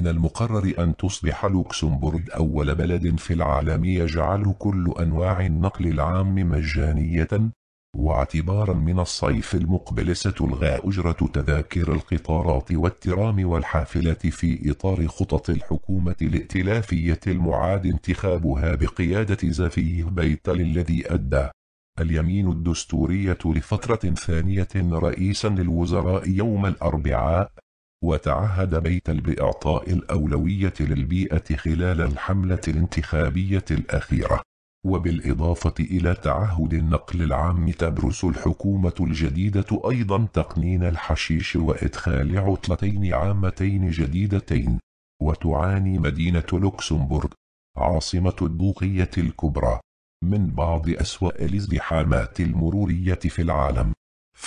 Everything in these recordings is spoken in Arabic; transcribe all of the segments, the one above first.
من المقرر أن تصبح لوكسمبورغ أول بلد في العالم يجعل كل أنواع النقل العام مجانية واعتبارا من الصيف المقبل ستلغى أجرة تذاكر القطارات والترام والحافلات في إطار خطط الحكومة الائتلافية المعاد انتخابها بقيادة زفيه بيتل الذي أدى اليمين الدستورية لفترة ثانية رئيسا للوزراء يوم الأربعاء وتعهد بيتل بإعطاء الأولوية للبيئة خلال الحملة الانتخابية الأخيرة وبالإضافة إلى تعهد النقل العام تبرس الحكومة الجديدة أيضا تقنين الحشيش وإدخال عطلتين عامتين جديدتين وتعاني مدينة لوكسمبورغ عاصمة البوقية الكبرى من بعض أسوأ الازدحامات المرورية في العالم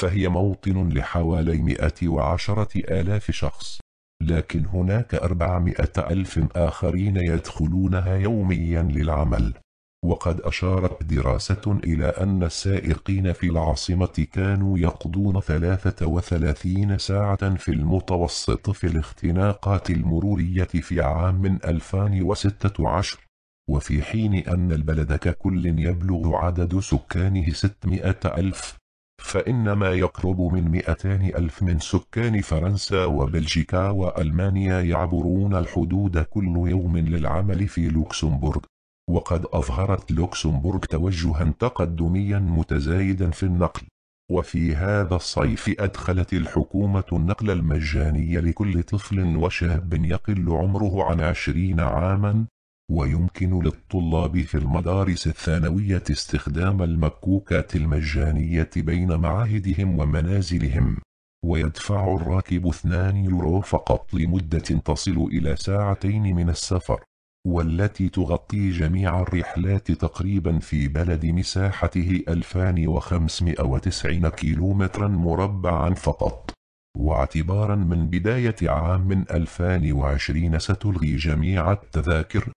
فهي موطن لحوالي 110 آلاف شخص لكن هناك 400 ألف آخرين يدخلونها يوميا للعمل وقد أشارت دراسة إلى أن السائقين في العاصمة كانوا يقضون 33 ساعة في المتوسط في الاختناقات المرورية في عام 2016 وفي حين أن البلد ككل يبلغ عدد سكانه 600 ألف فإن ما يقرب من 200 ألف من سكان فرنسا وبلجيكا وألمانيا يعبرون الحدود كل يوم للعمل في لوكسمبورغ وقد أظهرت لوكسمبورغ توجها تقدميا متزايدا في النقل وفي هذا الصيف أدخلت الحكومة النقل المجاني لكل طفل وشاب يقل عمره عن عشرين عاما ويمكن للطلاب في المدارس الثانوية استخدام المكوكات المجانية بين معاهدهم ومنازلهم ويدفع الراكب 2 يورو فقط لمدة تصل إلى ساعتين من السفر والتي تغطي جميع الرحلات تقريبا في بلد مساحته 2590 كيلومترا مربعا فقط واعتبارا من بداية عام 2020 ستلغي جميع التذاكر